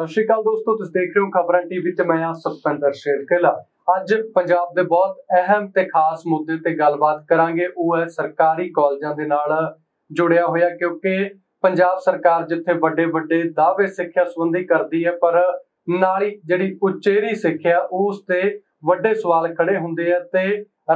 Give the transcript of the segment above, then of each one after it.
ਸਤਿ ਸ਼੍ਰੀ ਅਕਾਲ ਦੋਸਤੋ ਤੁਸੀਂ ਦੇਖ ਰਹੇ ਹੋ ਖਬਰਾਂ ਟੀਵੀ ਤੇ ਮੈਂ ਆ ਸੁਖਪਿੰਦਰ ਸ਼ੇਰਕਲਾ ਅੱਜ ਪੰਜਾਬ ਦੇ ਬਹੁਤ ਅਹਿਮ ਤੇ ਖਾਸ ਮੁੱਦੇ ਤੇ ਗੱਲਬਾਤ ਕਰਾਂਗੇ ਉਹ ਹੈ ਸਰਕਾਰੀ ਕਾਲਜਾਂ ਦੇ ਨਾਲ ਜੁੜਿਆ ਹੋਇਆ ਕਿਉਂਕਿ ਪੰਜਾਬ ਸਰਕਾਰ ਜਿੱਥੇ ਵੱਡੇ ਵੱਡੇ ਦਾਅਵੇ ਸਿੱਖਿਆ ਸੰਬੰਧੀ ਕਰਦੀ ਹੈ ਪਰ ਨਾਲ ਹੀ ਜਿਹੜੀ ਉਚੇਰੀ ਸਿੱਖਿਆ ਉਸ ਤੇ ਵੱਡੇ ਸਵਾਲ ਖੜੇ ਹੁੰਦੇ ਆ ਤੇ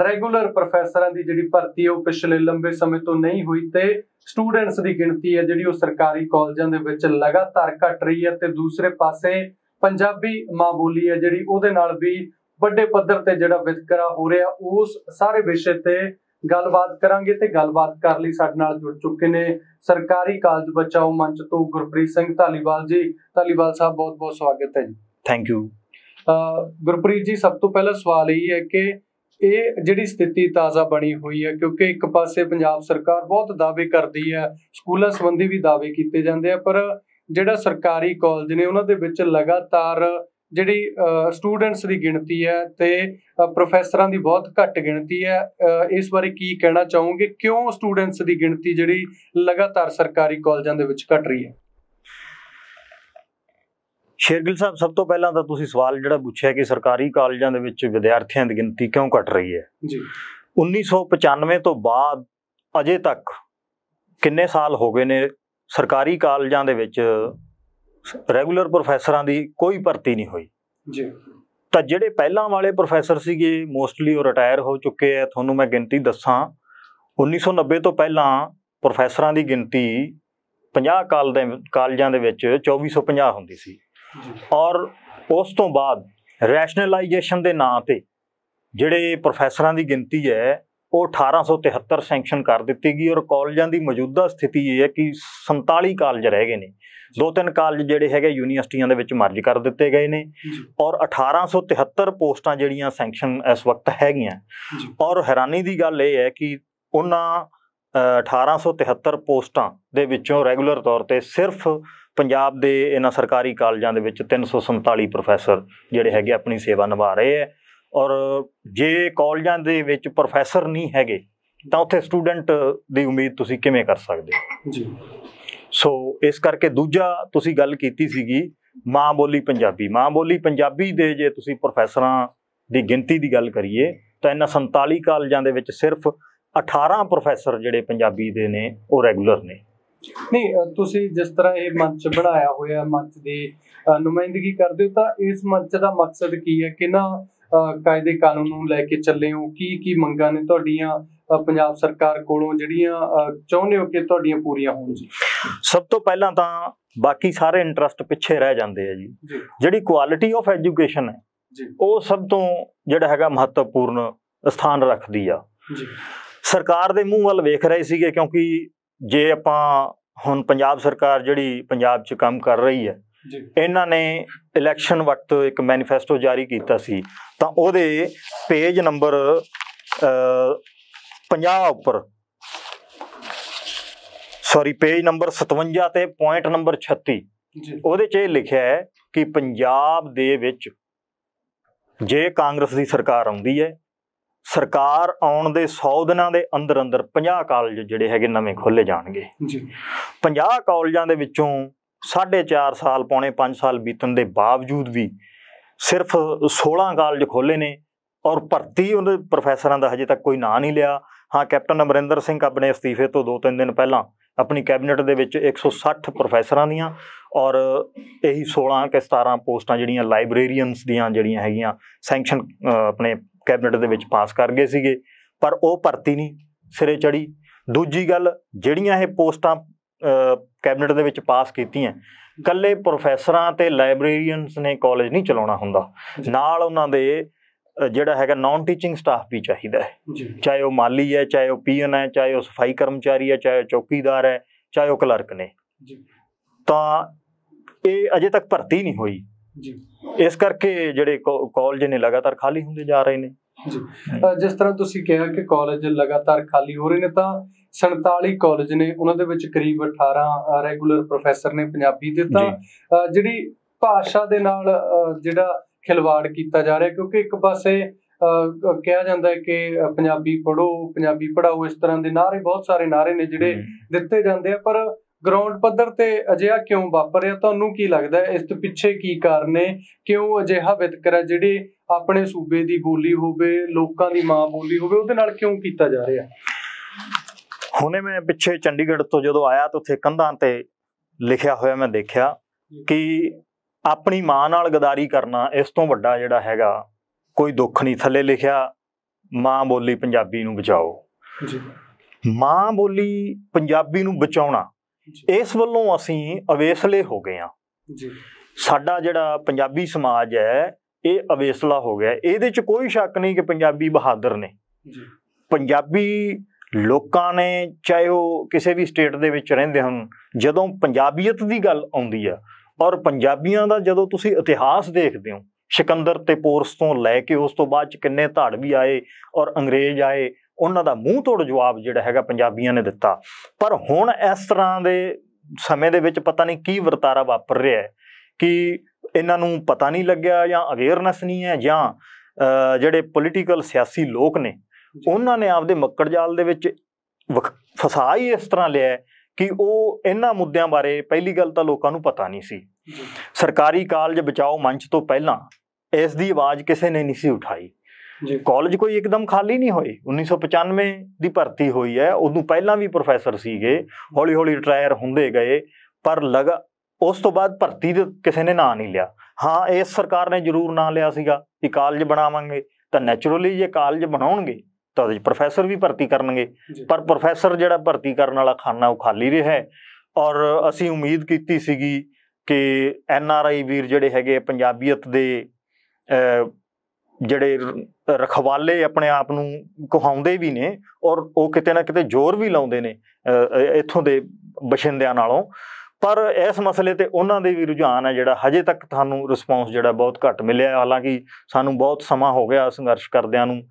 ਰੈਗੂਲਰ ਪ੍ਰੋਫੈਸਰਾਂ ਦੀ ਜਿਹੜੀ ਭਰਤੀ ਉਹ ਪਿਛਲੇ ਲੰਬੇ ਸਮੇਂ ਤੋਂ ਨਹੀਂ ਹੋਈ ਤੇ ਸਟੂਡੈਂਟਸ ਦੀ ਗਿਣਤੀ ਹੈ ਜਿਹੜੀ ਉਹ ਸਰਕਾਰੀ ਕਾਲਜਾਂ ਦੇ ਵਿੱਚ ਲਗਾਤਾਰ ਘਟ ਰਹੀ ਹੈ ਤੇ ਦੂਸਰੇ ਪਾਸੇ ਪੰਜਾਬੀ ਮਾਂ ਬੋਲੀ ਹੈ ਜਿਹੜੀ ਉਹਦੇ ਨਾਲ ਵੀ ਵੱਡੇ ਪੱਧਰ ਤੇ ਜਿਹੜਾ ਵਿਤਕਰਾ ਹੋ ਰਿਹਾ ਉਸ ਸਾਰੇ ਵਿਸ਼ੇ ਤੇ ਗੱਲਬਾਤ ਕਰਾਂਗੇ ਤੇ ਗੱਲਬਾਤ ਕਰਨ ਲਈ ਸਾਡੇ ਨਾਲ ਜੁੜ ਚੁੱਕੇ ਨੇ ਸਰਕਾਰੀ ਕਾਲਜ ਬਚਾਓ ਮੰਚ ਤੋਂ ਗੁਰਪ੍ਰੀਤ ਸਿੰਘ ਧਾਲੀਵਾਲ ਜੀ ਧਾਲੀਵਾਲ ਸਾਹਿਬ ਬਹੁਤ ਬਹੁਤ ਸਵਾਗਤ ਹੈ ਜੀ ਥੈਂਕ ਯੂ ਗੁਰਪ੍ਰੀਤ ਜੀ ਸਭ ਤੋਂ ਪਹਿਲਾ ਸਵਾਲ ਇਹ ਹੈ ਕਿ ਇਹ ਜਿਹੜੀ ਸਥਿਤੀ ਤਾਜ਼ਾ ਬਣੀ ਹੋਈ ਹੈ ਕਿਉਂਕਿ ਇੱਕ ਪਾਸੇ ਪੰਜਾਬ ਸਰਕਾਰ ਬਹੁਤ ਦਾਅਵੇ ਕਰਦੀ ਹੈ ਸਕੂਲਾਂ ਸੰਬੰਧੀ ਵੀ ਦਾਅਵੇ ਕੀਤੇ ਜਾਂਦੇ ਆ ਪਰ ਜਿਹੜਾ ਸਰਕਾਰੀ ਕਾਲਜ ਨੇ ਉਹਨਾਂ ਦੇ ਵਿੱਚ ਲਗਾਤਾਰ ਜਿਹੜੀ ਸਟੂਡੈਂਟਸ ਦੀ ਗਿਣਤੀ ਹੈ ਤੇ ਪ੍ਰੋਫੈਸਰਾਂ ਦੀ ਬਹੁਤ ਘੱਟ ਗਿਣਤੀ ਹੈ ਇਸ ਬਾਰੇ ਕੀ ਕਹਿਣਾ ਚਾਹੋਗੇ ਕਿਉਂ ਸਟੂਡੈਂਟਸ ਦੀ ਗਿਣਤੀ ਜਿਹੜੀ ਲਗਾਤਾਰ ਸਰਕਾਰੀ ਕਾਲਜਾਂ ਦੇ ਵਿੱਚ ਘਟ ਰਹੀ ਹੈ ਸ਼ੇਰਗਿਲ ਸਾਹਿਬ ਸਭ ਤੋਂ ਪਹਿਲਾਂ ਤਾਂ ਤੁਸੀਂ ਸਵਾਲ ਜਿਹੜਾ ਪੁੱਛਿਆ ਕਿ ਸਰਕਾਰੀ ਕਾਲਜਾਂ ਦੇ ਵਿੱਚ ਵਿਦਿਆਰਥੀਆਂ ਦੀ ਗਿਣਤੀ ਕਿਉਂ ਘਟ ਰਹੀ ਹੈ ਜੀ 1995 ਤੋਂ ਬਾਅਦ ਅਜੇ ਤੱਕ ਕਿੰਨੇ ਸਾਲ ਹੋ ਗਏ ਨੇ ਸਰਕਾਰੀ ਕਾਲਜਾਂ ਦੇ ਵਿੱਚ ਰੈਗੂਲਰ ਪ੍ਰੋਫੈਸਰਾਂ ਦੀ ਕੋਈ ਭਰਤੀ ਨਹੀਂ ਹੋਈ ਜੀ ਤਾਂ ਜਿਹੜੇ ਪਹਿਲਾਂ ਵਾਲੇ ਪ੍ਰੋਫੈਸਰ ਸੀਗੇ ਮੋਸਟਲੀ ਉਹ ਰਿਟਾਇਰ ਹੋ ਚੁੱਕੇ ਆ ਤੁਹਾਨੂੰ ਮੈਂ ਗਿਣਤੀ ਦੱਸਾਂ 1990 ਤੋਂ ਪਹਿਲਾਂ ਪ੍ਰੋਫੈਸਰਾਂ ਦੀ ਗਿਣਤੀ 50 ਕਾਲ ਦੇ ਕਾਲਜਾਂ ਦੇ ਵਿੱਚ 2450 ਹੁੰਦੀ ਸੀ ਔਰ ਉਸ ਤੋਂ ਬਾਅਦ ਰੈਸ਼ਨਲਾਈਜੇਸ਼ਨ ਦੇ ਨਾਂ ਤੇ ਜਿਹੜੇ ਪ੍ਰੋਫੈਸਰਾਂ ਦੀ ਗਿਣਤੀ ਹੈ ਉਹ 1873 ਸੈਂਕਸ਼ਨ ਕਰ ਦਿੱਤੀ ਗਈ ਔਰ ਕਾਲਜਾਂ ਦੀ ਮੌਜੂਦਾ ਸਥਿਤੀ ਇਹ ਹੈ ਕਿ 47 ਕਾਲਜ ਰਹਿ ਗਏ ਨੇ ਦੋ ਤਿੰਨ ਕਾਲਜ ਜਿਹੜੇ ਹੈਗੇ ਯੂਨੀਵਰਸਿਟੀਆਂ ਦੇ ਵਿੱਚ ਮਰਜ ਕਰ ਦਿੱਤੇ ਗਏ ਨੇ ਔਰ 1873 ਪੋਸਟਾਂ ਜਿਹੜੀਆਂ ਸੈਂਕਸ਼ਨ ਇਸ ਵਕਤ ਹੈਗੀਆਂ ਔਰ ਹੈਰਾਨੀ ਦੀ ਗੱਲ ਇਹ ਹੈ ਕਿ ਉਹਨਾਂ 1873 ਪੋਸਟਾਂ ਦੇ ਵਿੱਚੋਂ ਰੈਗੂਲਰ ਤੌਰ ਤੇ ਸਿਰਫ ਪੰਜਾਬ ਦੇ ਇਹਨਾਂ ਸਰਕਾਰੀ ਕਾਲਜਾਂ ਦੇ ਵਿੱਚ 347 ਪ੍ਰੋਫੈਸਰ ਜਿਹੜੇ ਹੈਗੇ ਆਪਣੀ ਸੇਵਾ ਨਿਭਾ ਰਹੇ ਐ ਔਰ ਜੇ ਕਾਲਜਾਂ ਦੇ ਵਿੱਚ ਪ੍ਰੋਫੈਸਰ ਨਹੀਂ ਹੈਗੇ ਤਾਂ ਉੱਥੇ ਸਟੂਡੈਂਟ ਦੀ ਉਮੀਦ ਤੁਸੀਂ ਕਿਵੇਂ ਕਰ ਸਕਦੇ ਹੋ ਜੀ ਸੋ ਇਸ ਕਰਕੇ ਦੂਜਾ ਤੁਸੀਂ ਗੱਲ ਕੀਤੀ ਸੀਗੀ ਮਾਂ ਬੋਲੀ ਪੰਜਾਬੀ ਮਾਂ ਬੋਲੀ ਪੰਜਾਬੀ ਦੇ ਜੇ ਤੁਸੀਂ ਪ੍ਰੋਫੈਸਰਾਂ ਦੀ ਗਿਣਤੀ ਦੀ ਗੱਲ ਕਰੀਏ ਤਾਂ ਇਹਨਾਂ 47 ਕਾਲਜਾਂ ਦੇ ਵਿੱਚ ਸਿਰਫ 18 ਪ੍ਰੋਫੈਸਰ ਜਿਹੜੇ ਪੰਜਾਬੀ ਦੇ ਨੇ ਉਹ ਰੈਗੂਲਰ ਨੇ ਨਹੀਂ ਤੁਸੀਂ ਜਿਸ ਤਰ੍ਹਾਂ ਇਹ ਮੰਚ ਬਣਾਇਆ ਹੋਇਆ ਮੰਚ ਦੇ ਨੁਮਾਇੰਦਗੀ ਕਰਦੇ ਹੋ ਤਾਂ ਇਸ ਮੰਚ ਦਾ ਮਕਸਦ ਕੀ ਹੈ ਕਿ ਨਾ ਕਾਇਦੇ ਕਾਨੂੰਨ ਨੂੰ ਲੈ ਕੇ ਚੱਲੇ ਹੋ ਕੀ ਕੀ ਮੰਗਾਂ ਨੇ ਤੁਹਾਡੀਆਂ ਪੰਜਾਬ ਸਰਕਾਰ ਕੋਲੋਂ ਜਿਹੜੀਆਂ ਚਾਹੁੰਦੇ ਹੋ ਕਿ ਤੁਹਾਡੀਆਂ ਪੂਰੀਆਂ ਹੋਣ ਜੀ ਸਭ ਤੋਂ ਪਹਿਲਾਂ ਤਾਂ ਬਾਕੀ ਸਾਰੇ ਇੰਟਰਸਟ ਪਿੱਛੇ ਰਹਿ ਜਾਂਦੇ ਆ ਜੀ ਜਿਹੜੀ ਕੁਆਲਿਟੀ ਆਫ ਐਜੂਕੇਸ਼ਨ ਹੈ ਉਹ ਸਭ ਤੋਂ ਜਿਹੜਾ ਹੈਗਾ ਮਹੱਤਵਪੂਰਨ ਸਥਾਨ ਰੱਖਦੀ ਆ ਜੀ ਸਰਕਾਰ ਦੇ ਮੂੰਹ ਵੱਲ ਵੇਖ ਰਹੇ ਸੀਗੇ ਕਿਉਂਕਿ ਜੇ ਆਪਾਂ ਹੁਣ ਪੰਜਾਬ ਸਰਕਾਰ ਜਿਹੜੀ ਪੰਜਾਬ 'ਚ ਕੰਮ ਕਰ ਰਹੀ ਹੈ ਇਹਨਾਂ ਨੇ ਇਲੈਕਸ਼ਨ ਵਕਤ ਇੱਕ ਮੈਨੀਫੈਸਟੋ ਜਾਰੀ ਕੀਤਾ ਸੀ ਤਾਂ ਉਹਦੇ ਪੇਜ ਨੰਬਰ 50 ਉੱਪਰ ਸੌਰੀ ਪੇਜ ਨੰਬਰ 57 ਤੇ ਪੁਆਇੰਟ ਨੰਬਰ 36 ਜੀ ਉਹਦੇ 'ਚ ਇਹ ਲਿਖਿਆ ਹੈ ਕਿ ਪੰਜਾਬ ਦੇ ਵਿੱਚ ਜੇ ਕਾਂਗਰਸ ਦੀ ਸਰਕਾਰ ਆਉਂਦੀ ਹੈ ਸਰਕਾਰ ਆਉਣ ਦੇ 100 ਦਿਨਾਂ ਦੇ ਅੰਦਰ ਅੰਦਰ 50 ਕਾਲਜ ਜਿਹੜੇ ਹੈਗੇ ਨਵੇਂ ਖੋਲੇ ਜਾਣਗੇ ਜੀ 50 ਕਾਲਜਾਂ ਦੇ ਵਿੱਚੋਂ 4.5 ਸਾਲ ਪੌਣੇ 5 ਸਾਲ ਬੀਤਣ ਦੇ ਬਾਵਜੂਦ ਵੀ ਸਿਰਫ 16 ਕਾਲਜ ਖੋਲੇ ਨੇ ਔਰ ਭਰਤੀ ਉਹਦੇ ਪ੍ਰੋਫੈਸਰਾਂ ਦਾ ਹਜੇ ਤੱਕ ਕੋਈ ਨਾਂ ਨਹੀਂ ਲਿਆ ਹਾਂ ਕੈਪਟਨ ਅਮਰਿੰਦਰ ਸਿੰਘ ਆਪਣੇ ਅਸਤੀਫੇ ਤੋਂ 2-3 ਦਿਨ ਪਹਿਲਾਂ ਆਪਣੀ ਕੈਬਨਿਟ ਦੇ ਵਿੱਚ 160 ਪ੍ਰੋਫੈਸਰਾਂ ਦੀਆਂ ਔਰ ਇਹੀ 16 ਕੇ 17 ਪੋਸਟਾਂ ਜਿਹੜੀਆਂ ਲਾਇਬ੍ਰੇਰੀਅਨਸ ਦੀਆਂ ਜਿਹੜੀਆਂ ਹੈਗੀਆਂ ਸੈਂਕਸ਼ਨ ਆਪਣੇ ਕੈਬਨਿਟ ਦੇ ਵਿੱਚ ਪਾਸ ਕਰ ਗਏ ਸੀਗੇ ਪਰ ਉਹ ਭਰਤੀ ਨਹੀਂ ਸਿਰੇ ਚੜੀ ਦੂਜੀ ਗੱਲ ਜਿਹੜੀਆਂ ਇਹ ਪੋਸਟਾਂ ਕੈਬਨਿਟ ਦੇ ਵਿੱਚ ਪਾਸ ਕੀਤੀਆਂ ਕੱਲੇ ਪ੍ਰੋਫੈਸਰਾਂ ਤੇ ਲਾਇਬ੍ਰੇਰੀਅਨਸ ਨੇ ਕਾਲਜ ਨਹੀਂ ਚਲਾਉਣਾ ਹੁੰਦਾ ਨਾਲ ਉਹਨਾਂ ਦੇ ਜਿਹੜਾ ਹੈਗਾ ਨਾਨ ਟੀਚਿੰਗ ਸਟਾਫ ਵੀ ਚਾਹੀਦਾ ਹੈ ਚਾਹੇ ਉਹ ਮਾਲੀ ਹੈ ਚਾਹੇ ਉਹ ਪੀਐਨ ਹੈ ਚਾਹੇ ਉਹ ਸਫਾਈ ਕਰਮਚਾਰੀ ਹੈ ਚਾਹੇ ਚੌਕੀਦਾਰ ਹੈ ਚਾਹੇ ਉਹ ਕਲਰਕ ਨੇ ਤਾਂ ਇਹ ਅਜੇ ਤੱਕ ਭਰਤੀ ਨਹੀਂ ਹੋਈ ਜੀ ਇਸ ਕਰਕੇ ਜਿਹੜੇ ਕਾਲਜ ਨੇ ਲਗਾਤਾਰ ਖਾਲੀ ਹੁੰਦੇ ਜਾ ਰਹੇ ਨੇ ਜੀ ਜਿਸ ਤਰ੍ਹਾਂ ਤੁਸੀਂ ਕਿਹਾ ਕਿ ਕਾਲਜ ਲਗਾਤਾਰ ਖਾਲੀ ਹੋ ਰਹੇ ਨੇ ਤਾਂ 47 ਕਾਲਜ ਨੇ ਉਹਨਾਂ ਦੇ ਵਿੱਚ ਕਰੀਬ 18 ਰੈਗੂਲਰ ਪ੍ਰੋਫੈਸਰ ਨੇ ਪੰਜਾਬੀ ਦੇ ਤਾਂ ਜਿਹੜੀ ਭਾਸ਼ਾ ਦੇ ਨਾਲ ਜਿਹੜਾ ਖਿਲਵਾੜ ਕੀਤਾ ਜਾ ਰਿਹਾ ਕਿਉਂਕਿ ਇੱਕ ਪਾਸੇ ਕਿਹਾ ਜਾਂਦਾ ਹੈ ਕਿ ਪੰਜਾਬੀ ਪੜੋ ਪੰਜਾਬੀ ਪੜਾਓ ਇਸ ਤਰ੍ਹਾਂ ਦੇ ਨਾਰੇ ਬਹੁਤ ਸਾਰੇ ਨਾਰੇ ਨੇ ਜਿਹੜੇ ਦਿੱਤੇ ਜਾਂਦੇ ਆ ਪਰ ਗਰਾਊਂਡ ਪੱਧਰ ਤੇ ਅਜਿਹਾ ਕਿਉਂ ਵਾਪਰ ਰਿਹਾ ਤੁਹਾਨੂੰ ਕੀ ਲੱਗਦਾ ਇਸ ਤੋਂ ਪਿੱਛੇ ਕੀ ਕਾਰਨ ਨੇ ਕਿਉਂ ਅਜਿਹਾ ਵਿਤਕਰਾ ਜਿਹੜੇ ਆਪਣੇ ਸੂਬੇ ਦੀ ਬੋਲੀ ਹੋਵੇ ਲੋਕਾਂ ਦੀ ਮਾਂ ਬੋਲੀ ਹੋਵੇ ਉਹਦੇ ਨਾਲ ਕਿਉਂ ਕੀਤਾ ਜਾ ਰਿਹਾ ਹੁਣੇ ਮੈਂ ਪਿੱਛੇ ਚੰਡੀਗੜ੍ਹ ਤੋਂ ਜਦੋਂ ਆਇਆ ਤਾਂ ਉੱਥੇ ਕੰਧਾਂ ਤੇ ਲਿਖਿਆ ਹੋਇਆ ਮੈਂ ਦੇਖਿਆ ਕਿ ਆਪਣੀ ਮਾਂ ਨਾਲ ਗਦਾਰੀ ਕਰਨਾ ਇਸ ਤੋਂ ਵੱਡਾ ਜਿਹੜਾ ਹੈਗਾ ਕੋਈ ਦੁੱਖ ਨਹੀਂ ਥੱਲੇ ਲਿਖਿਆ ਮਾਂ ਬੋਲੀ ਪੰਜਾਬੀ ਨੂੰ ਬਚਾਓ ਜੀ ਮਾਂ ਬੋਲੀ ਪੰਜਾਬੀ ਨੂੰ ਬਚਾਉਣਾ ਇਸ ਵੱਲੋਂ ਅਸੀਂ ਅਵੇਸਲੇ ਹੋ ਗਏ ਆ ਜੀ ਸਾਡਾ ਜਿਹੜਾ ਪੰਜਾਬੀ ਸਮਾਜ ਹੈ ਇਹ ਅਵੇਸਲਾ ਹੋ ਗਿਆ ਇਹਦੇ ਚ ਕੋਈ ਸ਼ੱਕ ਨਹੀਂ ਕਿ ਪੰਜਾਬੀ ਬਹਾਦਰ ਨੇ ਜੀ ਪੰਜਾਬੀ ਲੋਕਾਂ ਨੇ ਚਾਹੇ ਉਹ ਕਿਸੇ ਵੀ ਸਟੇਟ ਦੇ ਵਿੱਚ ਰਹਿੰਦੇ ਹਨ ਜਦੋਂ ਪੰਜਾਬੀਅਤ ਦੀ ਗੱਲ ਆਉਂਦੀ ਆ ਔਰ ਪੰਜਾਬੀਆਂ ਦਾ ਜਦੋਂ ਤੁਸੀਂ ਇਤਿਹਾਸ ਦੇਖਦੇ ਹੋ ਸਿਕੰਦਰ ਤੇ ਪੋਰਸ ਤੋਂ ਲੈ ਕੇ ਉਸ ਤੋਂ ਬਾਅਦ ਚ ਕਿੰਨੇ ਵੀ ਆਏ ਔਰ ਅੰਗਰੇਜ਼ ਆਏ ਉਹਨਾਂ ਦਾ ਮੂੰਹ ਤੋੜ ਜਵਾਬ ਜਿਹੜਾ ਹੈਗਾ ਪੰਜਾਬੀਆਂ ਨੇ ਦਿੱਤਾ ਪਰ ਹੁਣ ਇਸ ਤਰ੍ਹਾਂ ਦੇ ਸਮੇਂ ਦੇ ਵਿੱਚ ਪਤਾ ਨਹੀਂ ਕੀ ਵਰਤਾਰਾ ਵਾਪਰ ਰਿਹਾ ਹੈ ਕਿ ਇਹਨਾਂ ਨੂੰ ਪਤਾ ਨਹੀਂ ਲੱਗਿਆ ਜਾਂ ਅਵੇਅਰਨੈਸ ਨਹੀਂ ਹੈ ਜਾਂ ਜਿਹੜੇ ਪੋਲੀਟੀਕਲ ਸਿਆਸੀ ਲੋਕ ਨੇ ਉਹਨਾਂ ਨੇ ਆਪਦੇ ਮੱਕੜ ਜਾਲ ਦੇ ਵਿੱਚ ਫਸਾ ਹੀ ਇਸ ਤਰ੍ਹਾਂ ਲਿਆ ਕਿ ਉਹ ਇਹਨਾਂ ਮੁੱਦਿਆਂ ਬਾਰੇ ਪਹਿਲੀ ਗੱਲ ਤਾਂ ਲੋਕਾਂ ਨੂੰ ਪਤਾ ਨਹੀਂ ਸੀ ਸਰਕਾਰੀ ਕਾਲਜ ਬਚਾਓ ਮੰਚ ਤੋਂ ਪਹਿਲਾਂ ਇਸ ਦੀ ਆਵਾਜ਼ ਕਿਸੇ ਨੇ ਨਹੀਂ ਸੀ ਉਠਾਈ ਜੀ ਕਾਲਜ ਕੋਈ ਇੱਕਦਮ ਖਾਲੀ ਨਹੀਂ ਹੋਈ 1995 ਦੀ ਭਰਤੀ ਹੋਈ ਹੈ ਉਦੋਂ ਪਹਿਲਾਂ ਵੀ ਪ੍ਰੋਫੈਸਰ ਸੀਗੇ ਹੌਲੀ ਹੌਲੀ ਰਿਟਾਇਰ ਹੁੰਦੇ ਗਏ ਪਰ ਲਗ ਉਸ ਤੋਂ ਬਾਅਦ ਭਰਤੀ ਦੇ ਕਿਸੇ ਨੇ ਨਾਂ ਨਹੀਂ ਲਿਆ ਹਾਂ ਇਸ ਸਰਕਾਰ ਨੇ ਜ਼ਰੂਰ ਨਾਂ ਲਿਆ ਸੀਗਾ ਕਿ ਕਾਲਜ ਬਣਾਵਾਂਗੇ ਤਾਂ ਨੈਚੁਰਲੀ ਜੇ ਕਾਲਜ ਬਣਾਉਣਗੇ ਤਾਂ ਉਹਦੇ ਪ੍ਰੋਫੈਸਰ ਵੀ ਭਰਤੀ ਕਰਨਗੇ ਪਰ ਪ੍ਰੋਫੈਸਰ ਜਿਹੜਾ ਭਰਤੀ ਕਰਨ ਵਾਲਾ ਖਾਨਾ ਉਹ ਖਾਲੀ ਰਿਹਾ ਔਰ ਅਸੀਂ ਉਮੀਦ ਕੀਤੀ ਸੀਗੀ ਕਿ ਐਨ ਆਰ ਆਈ ਵੀਰ ਜਿਹੜੇ ਹੈਗੇ ਪੰਜਾਬੀਅਤ ਦੇ ਜਿਹੜੇ ਰਖਵਾਲੇ ਆਪਣੇ ਆਪ ਨੂੰ ਕਹਾਉਂਦੇ ਵੀ ਨੇ ਔਰ ਉਹ ਕਿਤੇ ਨਾ ਕਿਤੇ ਜ਼ੋਰ ਵੀ ਲਾਉਂਦੇ ਨੇ ਇੱਥੋਂ ਦੇ ਬਸ਼ਿੰਦਿਆਂ ਨਾਲੋਂ ਪਰ ਇਸ ਮਸਲੇ ਤੇ ਉਹਨਾਂ ਦੇ ਵੀ ਰੁਝਾਨ ਹੈ ਜਿਹੜਾ ਹਜੇ ਤੱਕ ਤੁਹਾਨੂੰ ਰਿਸਪੌਂਸ ਜਿਹੜਾ ਬਹੁਤ ਘੱਟ ਮਿਲਿਆ ਹਾਲਾਂਕਿ ਸਾਨੂੰ ਬਹੁਤ ਸਮਾਂ ਹੋ ਗਿਆ ਸੰਘਰਸ਼ ਕਰਦਿਆਂ ਨੂੰ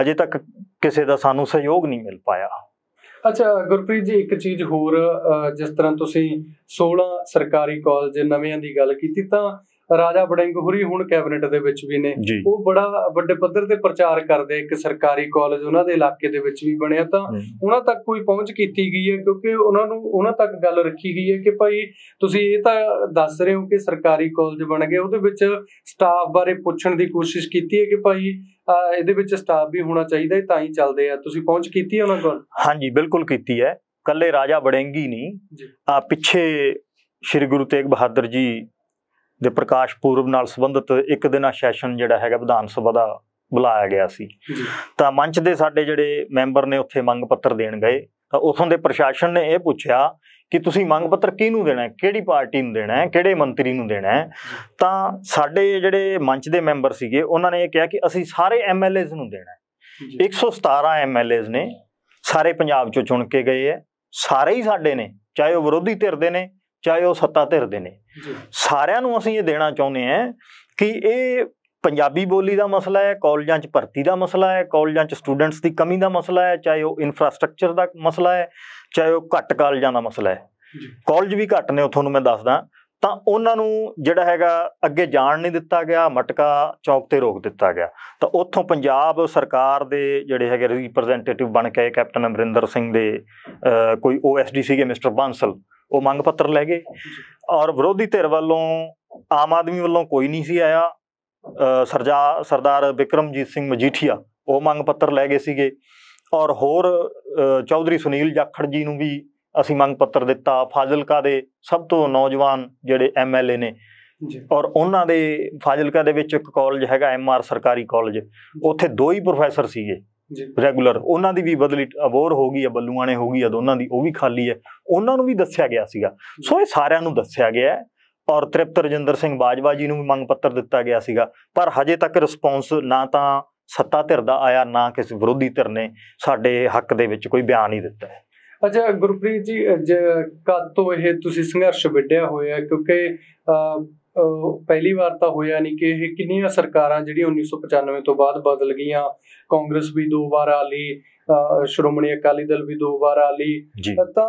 ਹਜੇ ਤੱਕ ਕਿਸੇ ਦਾ ਸਾਨੂੰ ਸਹਿਯੋਗ ਨਹੀਂ ਮਿਲ ਪਾਇਆ ਅੱਛਾ ਗੁਰਪ੍ਰੀਤ ਜੀ ਇੱਕ ਚੀਜ਼ ਹੋਰ ਜਿਸ ਤਰ੍ਹਾਂ ਤੁਸੀਂ 16 ਸਰਕਾਰੀ ਕਾਲਜ ਨਵਿਆਂ ਦੀ ਗੱਲ ਕੀਤੀ ਤਾਂ ਰਾਜਾ ਬੜਿੰਗ ਹੁਰੀ ਹੁਣ ਕੈਬਨਿਟ ਦੇ ਵਿੱਚ ਵੀ ਨੇ ਉਹ ਬੜਾ ਵੱਡੇ ਪੱਧਰ ਤੇ ਪ੍ਰਚਾਰ ਕਰਦੇ ਇੱਕ ਸਰਕਾਰੀ ਕਾਲਜ ਉਹਨਾਂ ਦੇ ਇਲਾਕੇ ਦੇ ਵਿੱਚ ਵੀ ਬਣਿਆ ਤਾਂ ਉਹਨਾਂ ਤੱਕ ਕੋਈ ਪਹੁੰਚ ਕੀਤੀ ਗਈ ਹੈ ਕਿਉਂਕਿ ਉਹਨਾਂ ਨੂੰ ਉਹਨਾਂ ਤੱਕ ਗੱਲ ਰੱਖੀ ਗਈ ਹੈ ਕਿ ਭਾਈ ਤੁਸੀਂ ਇਹ ਤਾਂ ਦੱਸ ਰਹੇ ਹੋ ਕਿ ਸਰਕਾਰੀ ਕਾਲਜ ਬਣ ਗਏ ਉਹਦੇ ਵਿੱਚ ਸਟਾਫ ਬਾਰੇ ਪੁੱਛਣ ਦੀ ਕੋਸ਼ਿਸ਼ ਕੀਤੀ ਹੈ ਕਿ ਭਾਈ ਇਹਦੇ ਵਿੱਚ ਸਟਾਫ ਵੀ ਹੋਣਾ ਚਾਹੀਦਾ ਹੈ ਤਾਂ ਹੀ ਚੱਲਦੇ ਆ ਤੁਸੀਂ ਪਹੁੰਚ ਕੀਤੀ ਹੈ ਉਹਨਾਂ ਕੋਲ ਹਾਂਜੀ ਬਿਲਕੁਲ ਕੀਤੀ ਹੈ ਕੱਲੇ ਰਾਜਾ ਬੜੇਂਗੀ ਨਹੀਂ ਆ ਪਿੱਛੇ ਸ਼੍ਰੀ ਗੁਰੂ ਤੇਗ ਬਹਾਦਰ ਜੀ ਦੇ ਪ੍ਰਕਾਸ਼ ਪੂਰਬ ਨਾਲ ਸੰਬੰਧਿਤ ਇੱਕ ਦਿਨਾ ਸੈਸ਼ਨ ਜਿਹੜਾ ਹੈਗਾ ਵਿਧਾਨ ਸਭਾ ਦਾ ਬੁਲਾਇਆ ਗਿਆ ਸੀ ਤਾਂ ਮੰਚ ਦੇ ਸਾਡੇ ਜਿਹੜੇ ਮੈਂਬਰ ਨੇ ਉੱਥੇ ਮੰਗ ਪੱਤਰ ਦੇਣ ਗਏ ਤਾਂ ਉਥੋਂ ਦੇ ਪ੍ਰਸ਼ਾਸਨ ਨੇ ਇਹ ਪੁੱਛਿਆ ਕਿ ਤੁਸੀਂ ਮੰਗ ਪੱਤਰ ਕਿਹਨੂੰ ਦੇਣਾ ਹੈ ਕਿਹੜੀ ਪਾਰਟੀ ਨੂੰ ਦੇਣਾ ਹੈ ਕਿਹੜੇ ਮੰਤਰੀ ਨੂੰ ਦੇਣਾ ਹੈ ਤਾਂ ਸਾਡੇ ਜਿਹੜੇ ਮੰਚ ਦੇ ਮੈਂਬਰ ਸੀਗੇ ਉਹਨਾਂ ਨੇ ਇਹ ਕਿਹਾ ਕਿ ਅਸੀਂ ਸਾਰੇ ਐਮਐਲਏਸ ਨੂੰ ਦੇਣਾ ਹੈ 117 ਐਮਐਲਏਸ ਨੇ ਸਾਰੇ ਪੰਜਾਬ ਚੋਂ ਚੁਣ ਕੇ ਗਏ ਹੈ ਸਾਰੇ ਹੀ ਸਾਡੇ ਨੇ ਚਾਹੇ ਉਹ ਵਿਰੋਧੀ ਧਿਰ ਦੇ ਨੇ ਚਾਹੇ ਉਹ ਸੱਤਾ ਧਿਰ ਦੇ ਨੇ ਸਾਰਿਆਂ ਨੂੰ ਅਸੀਂ ਇਹ ਦੇਣਾ ਚਾਹੁੰਦੇ ਆ ਕਿ ਇਹ ਪੰਜਾਬੀ ਬੋਲੀ ਦਾ ਮਸਲਾ ਹੈ ਕਾਲਜਾਂ 'ਚ ਭਰਤੀ ਦਾ ਮਸਲਾ ਹੈ ਕਾਲਜਾਂ 'ਚ ਸਟੂਡੈਂਟਸ ਦੀ ਕਮੀ ਦਾ ਮਸਲਾ ਹੈ ਚਾਹੇ ਉਹ ਇਨਫਰਾਸਟ੍ਰਕਚਰ ਦਾ ਮਸਲਾ ਹੈ ਚਾਹੇ ਉਹ ਘੱਟ ਕਾਲਜਾਂ ਦਾ ਮਸਲਾ ਹੈ ਕਾਲਜ ਵੀ ਘੱਟ ਨੇ ਉਹ ਤੁਹਾਨੂੰ ਮੈਂ ਦੱਸਦਾ ਤਾਂ ਉਹਨਾਂ ਨੂੰ ਜਿਹੜਾ ਹੈਗਾ ਅੱਗੇ ਜਾਣ ਨਹੀਂ ਦਿੱਤਾ ਗਿਆ ਮਟਕਾ ਚੌਕ ਤੇ ਰੋਕ ਦਿੱਤਾ ਗਿਆ ਤਾਂ ਉੱਥੋਂ ਪੰਜਾਬ ਸਰਕਾਰ ਦੇ ਜਿਹੜੇ ਹੈਗੇ ਰਿਪਰੈਜ਼ੈਂਟੇਟਿਵ ਬਣ ਕੇ ਕੈਪਟਨ ਅਮਰਿੰਦਰ ਸਿੰਘ ਦੇ ਕੋਈ ਓਐਸਡੀਸੀ ਦੇ ਮਿਸਟਰ ਬਾਂਸਲ ਉਹ ਮੰਗ ਪੱਤਰ ਲੈ ਗਏ ਔਰ ਵਿਰੋਧੀ ਧਿਰ ਵੱਲੋਂ ਆਮ ਆਦਮੀ ਵੱਲੋਂ ਕੋਈ ਨਹੀਂ ਸੀ ਆਇਆ ਸਰਜਾ ਸਰਦਾਰ ਵਿਕਰਮਜੀਤ ਸਿੰਘ ਮਜੀਠੀਆ ਉਹ ਮੰਗ ਪੱਤਰ ਲੈ ਗਏ ਸੀਗੇ ਔਰ ਹੋਰ ਚੌਧਰੀ ਸੁਨੀਲ ਜਾਖੜ ਜੀ ਨੂੰ ਵੀ ਅਸੀਂ ਮੰਗ ਪੱਤਰ ਦਿੱਤਾ ਫਾਜ਼ਿਲਕਾ ਦੇ ਸਭ ਤੋਂ ਨੌਜਵਾਨ ਜਿਹੜੇ ਐਮਐਲਏ ਨੇ ਔਰ ਉਹਨਾਂ ਦੇ ਫਾਜ਼ਿਲਕਾ ਦੇ ਵਿੱਚ ਇੱਕ ਕਾਲਜ ਹੈਗਾ ਐਮਆਰ ਸਰਕਾਰੀ ਕਾਲਜ ਉੱਥੇ ਦੋ ਹੀ ਪ੍ਰੋਫੈਸਰ ਸੀਗੇ ਰੈਗੂਲਰ ਉਹਨਾਂ ਦੀ ਵੀ ਬਦਲੀ ਅਬੋਰ ਹੋ ਗਈ ਆ ਬੱਲੂਆਂ ਨੇ ਹੋ ਗਈ ਆ ਦੋਨਾਂ ਦੀ ਉਹ ਵੀ ਖਾਲੀ ਹੈ ਉਹਨਾਂ ਨੂੰ ਵੀ ਦੱਸਿਆ ਗਿਆ ਸੀਗਾ ਸੋ ਇਹ ਸਾਰਿਆਂ ਨੂੰ ਦੱਸਿਆ ਗਿਆ ਔਰ ਤ੍ਰਿਪਤ ਰਜਿੰਦਰ ਸਿੰਘ ਬਾਜਵਾ ਜੀ ਨੂੰ ਵੀ ਮੰਗ ਪੱਤਰ ਦਿੱਤਾ ਗਿਆ ਸੀਗਾ ਪਰ ਹਜੇ ਤੱਕ ਰਿਸਪੌਂਸ ਨਾ ਤਾਂ ਸੱਤਾ ਧਿਰ ਦਾ ਆਇਆ ਨਾ ਕਿਸੇ ਵਿਰੋਧੀ ਧਿਰ ਨੇ ਸਾਡੇ ਹੱਕ ਦੇ ਵਿੱਚ ਕੋਈ ਬਿਆਨ ਹੀ ਦਿੱਤਾ ਹੈ ਅੱਛਾ ਗੁਰਪ੍ਰੀਤ ਜੀ ਕਦ ਤੋਂ ਇਹ ਤੁਸੀਂ ਸੰਘਰਸ਼ ਵਿੱਢਿਆ ਹੋਇਆ ਕਿਉਂਕਿ ਪਹਿਲੀ ਵਾਰ ਤਾਂ ਹੋਇਆ ਨਹੀਂ ਕਿ ਇਹ ਕਿੰਨੀਆਂ ਸਰਕਾਰਾਂ ਜਿਹੜੀਆਂ 1995 ਤੋਂ ਬਾਅਦ ਬਦਲ ਗਈਆਂ ਕਾਂਗਰਸ ਵੀ ਦੋ ਵਾਰ ਆ ਲਈ ਸ਼੍ਰੋਮਣੀ ਅਕਾਲੀ ਦਲ ਵੀ ਦੋ ਵਾਰ ਆ ਲਈ ਤਾਂ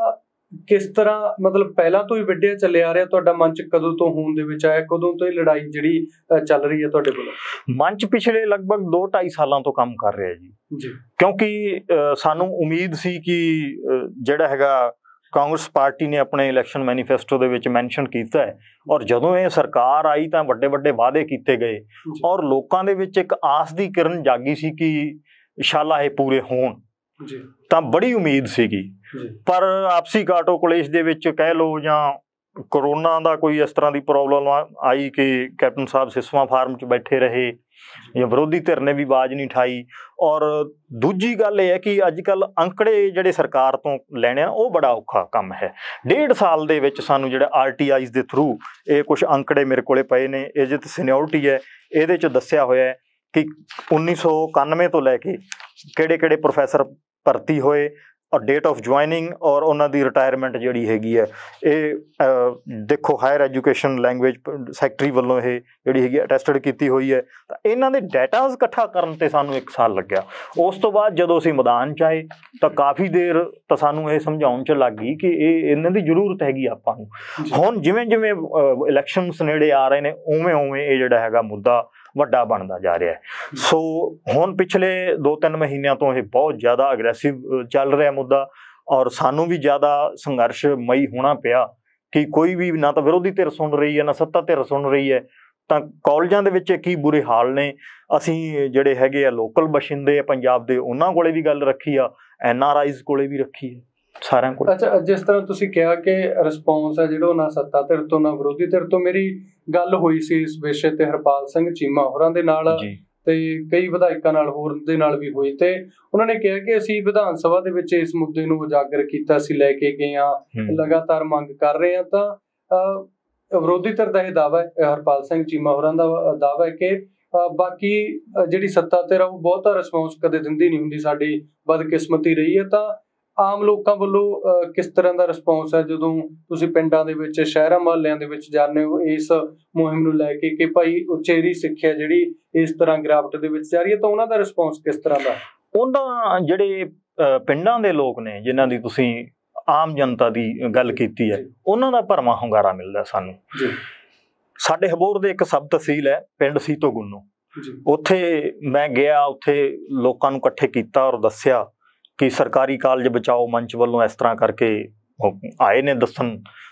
ਕਿਸ ਤਰ੍ਹਾਂ ਮਤਲਬ ਪਹਿਲਾਂ ਤੋਂ ਹੀ ਵਿੱਢਿਆ ਚੱਲੇ ਆ ਰਿਹਾ ਤੁਹਾਡਾ ਮੰਚ ਕਦੋਂ ਤੋਂ ਹੋਣ ਦੇ ਵਿੱਚ ਆਇਆ ਕਦੋਂ ਤੋਂ ਇਹ ਲੜਾਈ ਜਿਹੜੀ ਚੱਲ ਰਹੀ ਹੈ ਤੁਹਾਡੇ ਕੋਲ ਮੰਚ ਪਿਛਲੇ ਲਗਭਗ 2-2.5 ਸਾਲਾਂ ਤੋਂ ਕੰਮ ਕਰ ਰਿਹਾ ਜੀ ਜੀ ਕਿਉਂਕਿ ਸਾਨੂੰ ਉਮੀਦ ਸੀ ਕਿ ਜਿਹੜਾ ਹੈਗਾ ਕਾਂਗਰਸ ਪਾਰਟੀ ਨੇ ਆਪਣੇ ਇਲੈਕਸ਼ਨ ਮੈਨੀਫੈਸਟੋ ਦੇ ਵਿੱਚ ਮੈਂਸ਼ਨ ਕੀਤਾ ਹੈ ਔਰ ਜਦੋਂ ਇਹ ਸਰਕਾਰ ਆਈ ਤਾਂ ਵੱਡੇ ਵੱਡੇ ਵਾਅਦੇ ਕੀਤੇ ਗਏ ਔਰ ਲੋਕਾਂ ਦੇ ਵਿੱਚ ਇੱਕ ਆਸ ਦੀ ਕਿਰਨ ਜਾਗੀ ਸੀ ਕਿ ਇਨਸ਼ਾਅੱਲਾ ਇਹ ਪੂਰੇ ਹੋਣ ਜੀ ਤਾਂ ਬੜੀ ਉਮੀਦ ਸੀਗੀ ਪਰ ਆਪਸੀ ਕਾਟੋ ਕੋਲੇਜ ਦੇ ਵਿੱਚ ਕਹਿ ਲੋ ਜਾਂ ਕਰੋਨਾ ਦਾ ਕੋਈ ਇਸ ਤਰ੍ਹਾਂ ਦੀ ਪ੍ਰੋਬਲਮ ਆਈ ਕਿ ਕੈਪਟਨ ਸਾਹਿਬ ਸਿਸਵਾ ਫਾਰਮ 'ਚ ਬੈਠੇ ਰਹੇ ਜਾਂ ਵਿਰੋਧੀ ਧਿਰ ਨੇ ਵੀ ਆਵਾਜ਼ ਨਹੀਂ ਠਾਈ ਔਰ ਦੂਜੀ ਗੱਲ ਇਹ ਹੈ ਕਿ ਅੱਜ ਕੱਲ ਅੰਕੜੇ ਜਿਹੜੇ ਸਰਕਾਰ ਤੋਂ ਲੈਣੇ ਆ ਉਹ ਬੜਾ ਔਖਾ ਕੰਮ ਹੈ ਡੇਢ ਸਾਲ ਦੇ ਵਿੱਚ ਸਾਨੂੰ ਜਿਹੜਾ ਆਰਟੀਆਈਜ਼ ਦੇ ਥਰੂ ਇਹ ਕੁਝ ਅੰਕੜੇ ਮੇਰੇ ਕੋਲੇ ਪਏ ਨੇ ਇਹ ਜਿਤ ਸੀਨੀਅਰਟੀ ਹੈ ਇਹਦੇ 'ਚ ਦੱਸਿਆ ਹੋਇਆ ਹੈ ਕਿ 1991 ਤੋਂ ਲੈ ਕੇ ਕਿਹੜੇ-ਕਿਹੜੇ ਪ੍ਰੋਫੈਸਰ ਭਰਤੀ ਹੋਏ ਔਰ ਡੇਟ ਆਫ ਜੁਆਇਨਿੰਗ ਔਰ ਉਹਨਾਂ ਦੀ ਰਿਟਾਇਰਮੈਂਟ ਜਿਹੜੀ ਹੈਗੀ ਹੈ ਇਹ ਦੇਖੋ ਹਾਇਰ ਐਜੂਕੇਸ਼ਨ ਲੈਂਗੁਏਜ ਸੈਕਟਰੀ ਵੱਲੋਂ ਇਹ ਜਿਹੜੀ ਹੈਗੀ ਅਟੈਸਟਡ ਕੀਤੀ ਹੋਈ ਹੈ ਤਾਂ ਇਹਨਾਂ ਦੇ ਡਾਟਾਸ ਇਕੱਠਾ ਕਰਨ ਤੇ ਸਾਨੂੰ 1 ਸਾਲ ਲੱਗਿਆ ਉਸ ਤੋਂ ਬਾਅਦ ਜਦੋਂ ਅਸੀਂ ਮੈਦਾਨ ਚ ਆਏ ਤਾਂ ਕਾਫੀ ਦੇਰ ਤਾਂ ਸਾਨੂੰ ਇਹ ਸਮਝਾਉਣ ਚ ਲੱਗ ਗਈ ਕਿ ਇਹ ਇਹਨਾਂ ਦੀ ਜ਼ਰੂਰਤ ਹੈਗੀ ਆਪਾਂ ਨੂੰ ਹੁਣ ਜਿਵੇਂ ਜਿਵੇਂ ਇਲੈਕਸ਼ਨਸ ਨੇੜੇ ਆ ਰਹੇ ਨੇ ਉਵੇਂ ਉਵੇਂ ਇਹ ਜਿਹੜਾ ਹੈਗਾ ਮੁੱਦਾ ਵੱਡਾ ਬਣਦਾ ਜਾ ਰਿਹਾ ਹੈ ਸੋ ਹੁਣ ਪਿਛਲੇ 2-3 ਮਹੀਨਿਆਂ ਤੋਂ ਇਹ ਬਹੁਤ ਜ਼ਿਆਦਾ ਅਗਰੈਸਿਵ ਚੱਲ ਰਿਹਾ ਮੁੱਦਾ ਔਰ ਸਾਨੂੰ ਵੀ ਜ਼ਿਆਦਾ ਸੰਘਰਸ਼ਮਈ ਹੋਣਾ ਪਿਆ ਕਿ ਕੋਈ ਵੀ ਨਾ ਤਾਂ ਵਿਰੋਧੀ ਧਿਰ ਸੁਣ ਰਹੀ ਹੈ ਨਾ ਸੱਤਾ ਧਿਰ ਸੁਣ ਰਹੀ ਹੈ ਤਾਂ ਕਾਲਜਾਂ ਦੇ ਵਿੱਚ ਕੀ ਬੁਰੇ ਹਾਲ ਨੇ ਅਸੀਂ ਜਿਹੜੇ ਹੈਗੇ ਆ ਲੋਕਲ ਬਸ਼ਿੰਦੇ ਆ ਪੰਜਾਬ ਦੇ ਉਹਨਾਂ ਕੋਲੇ ਵੀ ਗੱਲ ਰੱਖੀ ਆ ਐਨ ਆਰ ਆਈਜ਼ ਕੋਲੇ ਵੀ ਰੱਖੀ ਆ ਸਾਰਿਆਂ ਕੋਲ ਅੱਛਾ ਜਿਸ ਤਰ੍ਹਾਂ ਤੁਸੀਂ ਕਿਹਾ ਕਿ ਰਿਸਪੌਂਸ ਹੈ ਜਿਹੜਾ ਨਾ ਸੱਤਾ ਧਿਰ ਤੋਂ ਨਾ ਵਿਰੋਧੀ ਧਿਰ ਤੋਂ ਮੇਰੀ ਗੱਲ ਹੋਈ ਸੀ ਇਸ ਵਿਸ਼ੇ ਤੇ ਹਰਪਾਲ ਸਿੰਘ ਚੀਮਾ ਹੋਰਾਂ ਦੇ ਨਾਲ ਤੇ ਕਈ ਵਿਧਾਇਕਾਂ ਨਾਲ ਹੋਰ ਦੇ ਨਾਲ ਵੀ ਹੋਈ ਤੇ ਉਹਨਾਂ ਨੇ ਕਿਹਾ ਕਿ ਅਸੀਂ ਵਿਧਾਨ ਸਭਾ ਦੇ ਵਿੱਚ ਇਸ ਮੁੱਦੇ ਨੂੰ ਉਜਾਗਰ ਕੀਤਾ ਸੀ ਲੈ ਕੇ ਗਏ ਆ ਲਗਾਤਾਰ ਮੰਗ ਕਰ ਰਹੇ ਆ ਤਾਂ ਵਿਰੋਧੀ ਧਿਰ ਦਾ ਇਹ ਦਾਵਾ ਹੈ ਹਰਪਾਲ ਸਿੰਘ ਚੀਮਾ ਹੋਰਾਂ ਦਾ ਦਾਵਾ ਹੈ ਕਿ ਬਾਕੀ ਜਿਹੜੀ ਸੱਤਾ ਤੇ ਰਹੂ ਬਹੁਤਾ ਰਿਸਪੌਂਸ ਕਦੇ ਦਿੰਦੀ ਨਹੀਂ ਹੁੰਦੀ ਸਾਡੀ ਬਦਕਿਸਮਤੀ ਰਹੀ ਹੈ ਤਾਂ ਆਮ ਲੋਕਾਂ ਵੱਲੋਂ ਕਿਸ ਤਰ੍ਹਾਂ ਦਾ ਰਿਸਪੌਂਸ ਹੈ ਜਦੋਂ ਤੁਸੀਂ ਪਿੰਡਾਂ ਦੇ ਵਿੱਚ ਸ਼ਹਿਰਾਂ ਮਹੱਲਿਆਂ ਦੇ ਵਿੱਚ ਜਾਂਦੇ ਹੋ ਇਸ ਮੁਹਿੰਮ ਨੂੰ ਲੈ ਕੇ ਕਿ ਭਾਈ ਉਚੇਰੀ ਸਿੱਖਿਆ ਜਿਹੜੀ ਇਸ ਤਰ੍ਹਾਂ ਗ੍ਰਾਫਟ ਦੇ ਵਿੱਚ ਜਾ ਰਹੀ ਹੈ ਤਾਂ ਉਹਨਾਂ ਦਾ ਰਿਸਪੌਂਸ ਕਿਸ ਤਰ੍ਹਾਂ ਦਾ ਉਹਨਾਂ ਜਿਹੜੇ ਪਿੰਡਾਂ ਦੇ ਲੋਕ ਨੇ ਜਿਨ੍ਹਾਂ ਦੀ ਤੁਸੀਂ ਆਮ ਜਨਤਾ ਦੀ ਗੱਲ ਕੀਤੀ ਹੈ ਉਹਨਾਂ ਦਾ ਭਰਮਾ ਹੁੰਗਾਰਾ ਮਿਲਦਾ ਸਾਨੂੰ ਜੀ ਸਾਡੇ ਹਬੋਰ ਦੇ ਇੱਕ ਸਬ ਤਹਿਸੀਲ ਹੈ ਪਿੰਡ ਸੀਤੋ ਗੁੰਨੋ ਉੱਥੇ ਮੈਂ ਗਿਆ ਉੱਥੇ ਲੋਕਾਂ ਨੂੰ ਇਕੱਠੇ ਕੀਤਾ ਔਰ ਦੱਸਿਆ ਕਿ ਸਰਕਾਰੀ ਕਾਲਜ ਬਚਾਓ ਮੰਚ ਵੱਲੋਂ ਇਸ ਤਰ੍ਹਾਂ ਕਰਕੇ ਆਏ ਨੇ ਦੱਸਣ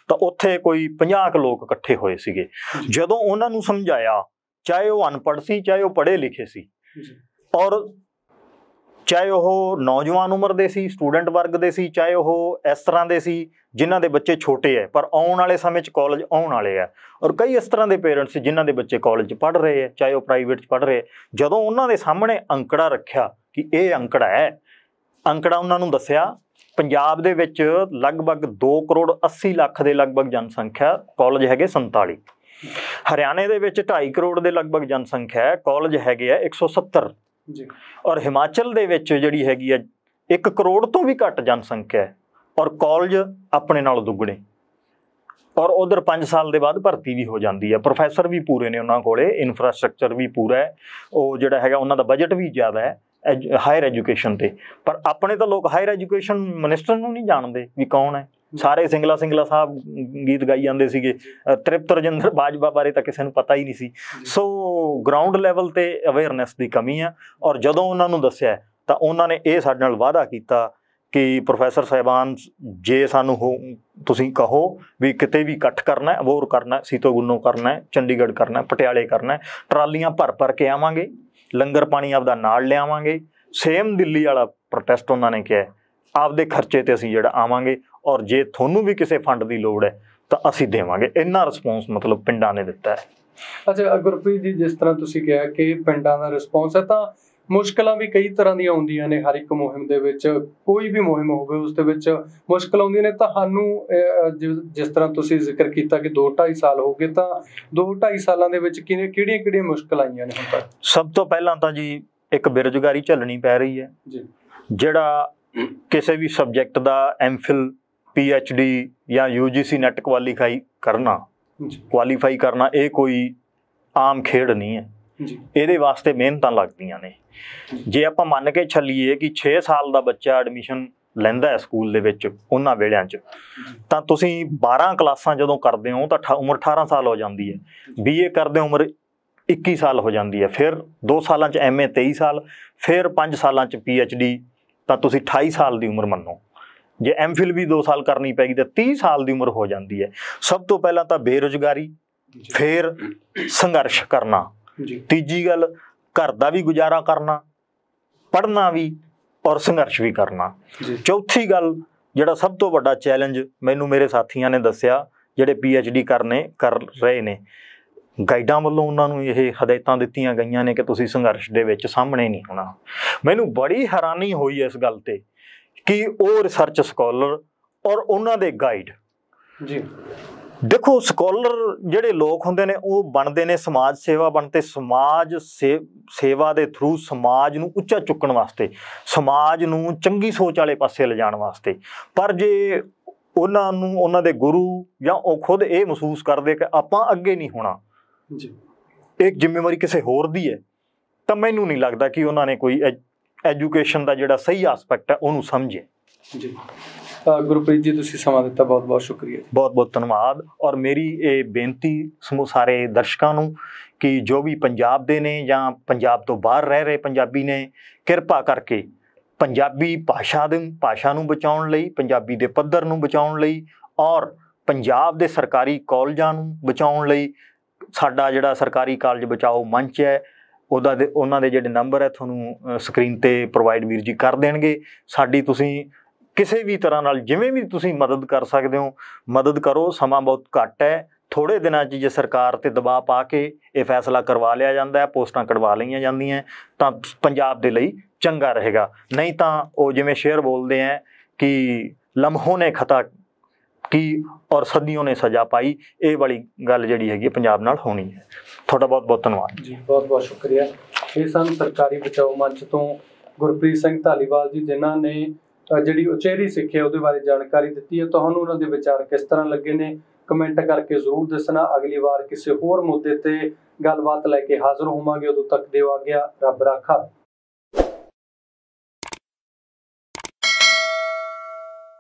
ਤਾਂ ਉੱਥੇ ਕੋਈ 50 ਕ ਲੋਕ ਇਕੱਠੇ ਹੋਏ ਸੀਗੇ ਜਦੋਂ ਉਹਨਾਂ ਨੂੰ ਸਮਝਾਇਆ ਚਾਹੇ ਉਹ ਅਨਪੜ੍ਹ ਸੀ ਚਾਹੇ ਉਹ ਪੜ੍ਹੇ ਲਿਖੇ ਸੀ ਔਰ ਚਾਹੇ ਉਹ ਨੌਜਵਾਨ ਉਮਰ ਦੇ ਸੀ ਸਟੂਡੈਂਟ ਵਰਗ ਦੇ ਸੀ ਚਾਹੇ ਉਹ ਇਸ ਤਰ੍ਹਾਂ ਦੇ ਸੀ ਜਿਨ੍ਹਾਂ ਦੇ ਬੱਚੇ ਛੋਟੇ ਐ ਪਰ ਆਉਣ ਵਾਲੇ ਸਮੇਂ 'ਚ ਕਾਲਜ ਆਉਣ ਵਾਲੇ ਐ ਔਰ ਕਈ ਇਸ ਤਰ੍ਹਾਂ ਦੇ ਪੇਰੈਂਟਸ ਜਿਨ੍ਹਾਂ ਦੇ ਬੱਚੇ ਕਾਲਜ 'ਚ ਪੜ੍ਹ ਰਹੇ ਐ ਚਾਹੇ ਉਹ ਪ੍ਰਾਈਵੇਟ 'ਚ ਪੜ੍ਹ ਰਹੇ ਜਦੋਂ ਉਹਨਾਂ ਦੇ ਸਾਹਮਣੇ ਅੰਕੜਾ ਰੱਖਿਆ ਕਿ ਇਹ ਅੰਕੜਾ ਹੈ ਅੰਕੜਾ ਉਹਨਾਂ ਨੂੰ ਦੱਸਿਆ ਪੰਜਾਬ ਦੇ ਵਿੱਚ ਲਗਭਗ 2 ਕਰੋੜ 80 ਲੱਖ ਦੇ ਲਗਭਗ ਜਨਸੰਖਿਆ ਕਾਲਜ ਹੈਗੇ 47 ਹਰਿਆਣੇ ਦੇ ਵਿੱਚ 2.5 ਕਰੋੜ ਦੇ ਲਗਭਗ ਜਨਸੰਖਿਆ ਹੈ ਕਾਲਜ ਹੈਗੇ ਆ 170 ਜੀ ਔਰ ਹਿਮਾਚਲ ਦੇ ਵਿੱਚ ਜਿਹੜੀ ਹੈਗੀ ਆ 1 ਕਰੋੜ ਤੋਂ ਵੀ ਘੱਟ ਜਨਸੰਖਿਆ ਹੈ ਔਰ ਕਾਲਜ ਆਪਣੇ ਨਾਲ ਦੁੱਗਣੇ ਔਰ ਉਧਰ 5 ਸਾਲ ਦੇ ਬਾਅਦ ਭਰਤੀ ਵੀ ਹੋ ਜਾਂਦੀ ਹੈ ਪ੍ਰੋਫੈਸਰ ਵੀ ਪੂਰੇ ਨੇ ਉਹਨਾਂ ਕੋਲੇ ਇਨਫਰਾਸਟ੍ਰਕਚਰ ਵੀ ਪੂਰਾ ਹੈ ਉਹ ਜਿਹੜਾ ਹੈਗਾ ਉਹਨਾਂ ਦਾ ਬਜਟ ਵੀ ਜ਼ਿਆਦਾ ਹੈ ਹਾਇਰ ਐਜੂਕੇਸ਼ਨ ਤੇ ਪਰ ਆਪਣੇ ਤਾਂ ਲੋਕ ਹਾਇਰ ਐਜੂਕੇਸ਼ਨ ਮਿਨਿਸਟਰ ਨੂੰ ਨਹੀਂ ਜਾਣਦੇ ਵੀ ਕੌਣ ਹੈ ਸਾਰੇ ਸਿੰਗਲਾ ਸਿੰਗਲਾ ਸਾਹਿਬ ਗੀਤ ਗਾਈ ਜਾਂਦੇ ਸੀਗੇ ਤ੍ਰਿਪਤ ਰਜਿੰਦਰ ਬਾਜਵਾ ਬਾਰੇ ਤਾਂ ਕਿਸੇ ਨੂੰ ਪਤਾ ਹੀ ਨਹੀਂ ਸੀ ਸੋ ਗਰਾਊਂਡ ਲੈਵਲ ਤੇ ਅਵੇਅਰਨੈਸ ਦੀ ਕਮੀ ਆ ਔਰ ਜਦੋਂ ਉਹਨਾਂ ਨੂੰ ਦੱਸਿਆ ਤਾਂ ਉਹਨਾਂ ਨੇ ਇਹ ਸਾਡੇ ਨਾਲ ਵਾਅਦਾ ਕੀਤਾ ਕਿ ਪ੍ਰੋਫੈਸਰ ਸਹਿਬਾਨ ਜੇ ਸਾਨੂੰ ਤੁਸੀਂ ਕਹੋ ਵੀ ਕਿਤੇ ਵੀ ਇਕੱਠ ਕਰਨਾ ਹੈ ਵੋਰ ਕਰਨਾ ਹੈ ਸੀਤੋ ਗੁੰਨੋ ਕਰਨਾ ਹੈ ਚੰਡੀਗੜ੍ਹ ਕਰਨਾ ਹੈ ਪਟਿਆਲੇ ਕਰਨਾ ਹੈ ਟਰਾਲੀਆਂ ਭਰ ਭਰ ਕੇ ਆਵਾਂਗੇ ਲੰਗਰ ਪਾਣੀ ਆਪਦਾ ਨਾਲ ਲਿਆਵਾਂਗੇ ਸੇਮ ਦਿੱਲੀ ਵਾਲਾ ਪ੍ਰੋਟੈਸਟ ਉਹਨਾਂ ਨੇ ਕਿਹਾ ਆਪਦੇ ਖਰਚੇ ਤੇ ਅਸੀਂ ਜਿਹੜਾ ਆਵਾਂਗੇ ਔਰ ਜੇ ਤੁਹਾਨੂੰ ਵੀ ਕਿਸੇ ਫੰਡ ਦੀ ਲੋੜ ਹੈ ਤਾਂ ਅਸੀਂ ਦੇਵਾਂਗੇ ਇੰਨਾ ਰਿਸਪੌਂਸ ਮਤਲਬ ਪਿੰਡਾਂ ਨੇ ਦਿੱਤਾ ਹੈ ਅੱਛਾ ਗੁਰਪ੍ਰੀਤ ਜੀ ਜਿਸ ਤਰ੍ਹਾਂ ਤੁਸੀਂ ਕਿਹਾ ਕਿ ਪਿੰਡਾਂ ਦਾ ਰਿਸਪੌਂਸ ਹੈ ਤਾਂ ਮੁਸ਼ਕਲਾਂ ਵੀ ਕਈ ਤਰ੍ਹਾਂ ਦੀਆਂ ਆਉਂਦੀਆਂ ਨੇ ਹਰ ਇੱਕ ਮੁਹਿੰਮ ਦੇ ਵਿੱਚ ਕੋਈ ਵੀ ਮੁਹਿੰਮ ਹੋਵੇ ਉਸ ਦੇ ਵਿੱਚ ਮੁਸ਼ਕਲ ਆਉਂਦੀਆਂ ਨੇ ਤੁਹਾਨੂੰ ਜਿਸ ਤਰ੍ਹਾਂ ਤੁਸੀਂ ਜ਼ਿਕਰ ਕੀਤਾ ਕਿ 2.5 ਸਾਲ ਹੋ ਗਏ ਤਾਂ 2.5 ਸਾਲਾਂ ਦੇ ਵਿੱਚ ਕਿਹਨੇ ਕਿਹੜੀਆਂ-ਕਿਹੜੀਆਂ ਮੁਸ਼ਕਲਾਂ ਆਈਆਂ ਨੇ ਹੁਣ ਤੱਕ ਸਭ ਤੋਂ ਪਹਿਲਾਂ ਤਾਂ ਜੀ ਇੱਕ ਬੇਰੋਜ਼ਗਾਰੀ ਝੱਲਣੀ ਪੈ ਰਹੀ ਹੈ ਜੀ ਜਿਹੜਾ ਕਿਸੇ ਵੀ ਸਬਜੈਕਟ ਦਾ ਐਮਫਿਲ ਪੀ ਐਚ ਡੀ ਜਾਂ ਯੂਜੀਸੀ ਨੈਟ ਕੁਆਲੀਫਾਈ ਕਰਨਾ ਕੁਆਲੀਫਾਈ ਕਰਨਾ ਇਹ ਕੋਈ ਆਮ ਖੇਡ ਨਹੀਂ ਹੈ ਜੀ ਇਹਦੇ ਵਾਸਤੇ ਮਿਹਨਤਾਂ ਲੱਗਦੀਆਂ ਨੇ ਜੇ ਆਪਾਂ ਮੰਨ ਕੇ ਛੱਲੀਏ ਕਿ 6 ਸਾਲ ਦਾ ਬੱਚਾ ਐਡਮਿਸ਼ਨ ਲੈਂਦਾ ਹੈ ਸਕੂਲ ਦੇ ਵਿੱਚ ਉਹਨਾਂ ਵੇਲਿਆਂ 'ਚ ਤਾਂ ਤੁਸੀਂ 12 ਕਲਾਸਾਂ ਜਦੋਂ ਕਰਦੇ ਹੋ ਤਾਂ ਉਮਰ 18 ਸਾਲ ਹੋ ਜਾਂਦੀ ਹੈ ਬੀਏ ਕਰਦੇ ਉਮਰ 21 ਸਾਲ ਹੋ ਜਾਂਦੀ ਹੈ ਫਿਰ 2 ਸਾਲਾਂ 'ਚ ਐਮਏ 23 ਸਾਲ ਫਿਰ 5 ਸਾਲਾਂ 'ਚ ਪੀਐਚਡੀ ਤਾਂ ਤੁਸੀਂ 28 ਸਾਲ ਦੀ ਉਮਰ ਮੰਨੋ ਜੇ ਐਮਫਿਲ ਵੀ 2 ਸਾਲ ਕਰਨੀ ਪੈਗੀ ਤਾਂ 30 ਸਾਲ ਦੀ ਉਮਰ ਹੋ ਜਾਂਦੀ ਹੈ ਸਭ ਤੋਂ ਪਹਿਲਾਂ ਤਾਂ ਬੇਰੋਜ਼ਗਾਰੀ ਫਿਰ ਸੰਘਰਸ਼ ਕਰਨਾ ਤੀਜੀ ਗੱਲ ਘਰ ਦਾ ਵੀ ਗੁਜ਼ਾਰਾ ਕਰਨਾ ਪੜਨਾ ਵੀ ਔਰ ਸੰਘਰਸ਼ ਵੀ ਕਰਨਾ ਚੌਥੀ ਗੱਲ ਜਿਹੜਾ ਸਭ ਤੋਂ ਵੱਡਾ ਚੈਲੰਜ ਮੈਨੂੰ ਮੇਰੇ ਸਾਥੀਆਂ ਨੇ ਦੱਸਿਆ ਜਿਹੜੇ ਪੀ ਐਚ ਡੀ ਕਰਨੇ ਕਰ ਰਹੇ ਨੇ ਗਾਈਡਾਂ ਵੱਲੋਂ ਉਹਨਾਂ ਨੂੰ ਇਹ ਹਦਾਇਤਾਂ ਦਿੱਤੀਆਂ ਗਈਆਂ ਨੇ ਕਿ ਤੁਸੀਂ ਸੰਘਰਸ਼ ਦੇ ਵਿੱਚ ਸਾਹਮਣੇ ਨਹੀਂ ਹੋਣਾ ਮੈਨੂੰ ਬੜੀ ਹੈਰਾਨੀ ਹੋਈ ਇਸ ਗੱਲ ਤੇ ਕਿ ਉਹ ਰਿਸਰਚ ਸਕਾਲਰ ਔਰ ਉਹਨਾਂ ਦੇ ਗਾਈਡ ਜੀ ਦੇਖੋ ਸਕਾਲਰ ਜਿਹੜੇ ਲੋਕ ਹੁੰਦੇ ਨੇ ਉਹ ਬਣਦੇ ਨੇ ਸਮਾਜ ਸੇਵਾ ਬਣਤੇ ਸਮਾਜ ਸੇਵਾ ਦੇ ਥਰੂ ਸਮਾਜ ਨੂੰ ਉੱਚਾ ਚੁੱਕਣ ਵਾਸਤੇ ਸਮਾਜ ਨੂੰ ਚੰਗੀ ਸੋਚ ਵਾਲੇ ਪਾਸੇ ਲਿਜਾਣ ਵਾਸਤੇ ਪਰ ਜੇ ਉਹਨਾਂ ਨੂੰ ਉਹਨਾਂ ਦੇ ਗੁਰੂ ਜਾਂ ਉਹ ਖੁਦ ਇਹ ਮਹਿਸੂਸ ਕਰਦੇ ਕਿ ਆਪਾਂ ਅੱਗੇ ਨਹੀਂ ਹੋਣਾ ਜੀ ਇੱਕ ਜ਼ਿੰਮੇਵਾਰੀ ਕਿਸੇ ਹੋਰ ਦੀ ਹੈ ਤਾਂ ਮੈਨੂੰ ਨਹੀਂ ਲੱਗਦਾ ਕਿ ਉਹਨਾਂ ਨੇ ਕੋਈ ਐਜੂਕੇਸ਼ਨ ਦਾ ਜਿਹੜਾ ਸਹੀ ਐਸਪੈਕਟ ਹੈ ਉਹਨੂੰ ਸਮਝੇ ਜੀ ਗੁਰਪ੍ਰੀਤ ਜੀ ਤੁਸੀਂ ਸਮਾਂ ਦਿੱਤਾ ਬਹੁਤ ਬਹੁਤ ਸ਼ੁਕਰੀਆ ਬਹੁਤ ਬਹੁਤ ਧੰਨਵਾਦ ਔਰ ਮੇਰੀ ਇਹ ਬੇਨਤੀ ਸਮੂਹ ਸਾਰੇ ਦਰਸ਼ਕਾਂ ਨੂੰ ਕਿ ਜੋ ਵੀ ਪੰਜਾਬ ਦੇ ਨੇ ਜਾਂ ਪੰਜਾਬ ਤੋਂ ਬਾਹਰ ਰਹਿ ਰਹੇ ਪੰਜਾਬੀ ਨੇ ਕਿਰਪਾ ਕਰਕੇ ਪੰਜਾਬੀ ਭਾਸ਼ਾ ਦੇ ਭਾਸ਼ਾ ਨੂੰ ਬਚਾਉਣ ਲਈ ਪੰਜਾਬੀ ਦੇ ਪੱਧਰ ਨੂੰ ਬਚਾਉਣ ਲਈ ਔਰ ਪੰਜਾਬ ਦੇ ਸਰਕਾਰੀ ਕਾਲਜਾਂ ਨੂੰ ਬਚਾਉਣ ਲਈ ਸਾਡਾ ਜਿਹੜਾ ਸਰਕਾਰੀ ਕਾਲਜ ਬਚਾਓ ਮੰਚ ਹੈ ਉਹਦਾ ਉਹਨਾਂ ਦੇ ਜਿਹੜੇ ਨੰਬਰ ਹੈ ਤੁਹਾਨੂੰ ਸਕਰੀਨ ਤੇ ਪ੍ਰੋਵਾਈਡ ਵੀਰ ਜੀ ਕਰ ਦੇਣਗੇ ਸਾਡੀ ਤੁਸੀਂ ਕਿਸੇ ਵੀ ਤਰ੍ਹਾਂ ਨਾਲ ਜਿਵੇਂ ਵੀ ਤੁਸੀਂ ਮਦਦ ਕਰ ਸਕਦੇ ਹੋ ਮਦਦ ਕਰੋ ਸਮਾਂ ਬਹੁਤ ਘੱਟ ਹੈ ਥੋੜੇ ਦਿਨਾਂ 'ਚ ਜੇ ਸਰਕਾਰ ਤੇ ਦਬਾਅ ਪਾ ਕੇ ਇਹ ਫੈਸਲਾ ਕਰਵਾ ਲਿਆ ਜਾਂਦਾ ਹੈ ਪੋਸਟਾਂ ਕਢਵਾ ਲਈਆਂ ਜਾਂਦੀਆਂ ਤਾਂ ਪੰਜਾਬ ਦੇ ਲਈ ਚੰਗਾ ਰਹੇਗਾ ਨਹੀਂ ਤਾਂ ਉਹ ਜਿਵੇਂ ਸ਼ੇਅਰ ਬੋਲਦੇ ਆ ਕਿ ਲਮਹੋਂ ਨੇ ਖਤਾ ਕੀ ਔਰ ਸਦੀਆਂ ਨੇ ਸਜ਼ਾ ਪਾਈ ਇਹ ਵਾਲੀ ਗੱਲ ਜਿਹੜੀ ਹੈਗੀ ਪੰਜਾਬ ਨਾਲ ਹੋਣੀ ਹੈ ਤੁਹਾਡਾ ਬਹੁਤ ਬਹੁਤ ਧੰਨਵਾਦ ਜੀ ਬਹੁਤ ਬਹੁਤ ਸ਼ੁਕਰੀਆ ਇਹ ਸਨ ਸਰਕਾਰੀ ਬਚਾਓ ਮੰਚ ਤੋਂ ਗੁਰਪ੍ਰੀਤ ਸਿੰਘ ਧਾਲੀਵਾਲ ਜੀ ਜਿਨ੍ਹਾਂ ਨੇ ਜਿਹੜੀ ਉਚੇਰੀ ਸਿੱਖਿਆ ਉਹਦੇ ਬਾਰੇ ਜਾਣਕਾਰੀ ਦਿੱਤੀ ਹੈ ਤੁਹਾਨੂੰ ਉਹਨਾਂ ਦੇ ਵਿਚਾਰ ਕਿਸ ਤਰ੍ਹਾਂ ਲੱਗੇ ਨੇ ਕਮੈਂਟ ਕਰਕੇ ਜ਼ਰੂਰ ਦੱਸਣਾ ਅਗਲੀ ਵਾਰ ਕਿਸੇ ਹੋਰ ਮੁੱਦੇ ਤੇ ਗੱਲਬਾਤ ਲੈ ਕੇ ਹਾਜ਼ਰ ਹੋਵਾਂਗੇ ਉਦੋਂ ਤੱਕ ਦਿਓ ਆ ਗਿਆ ਰੱਬ ਰਾਖਾ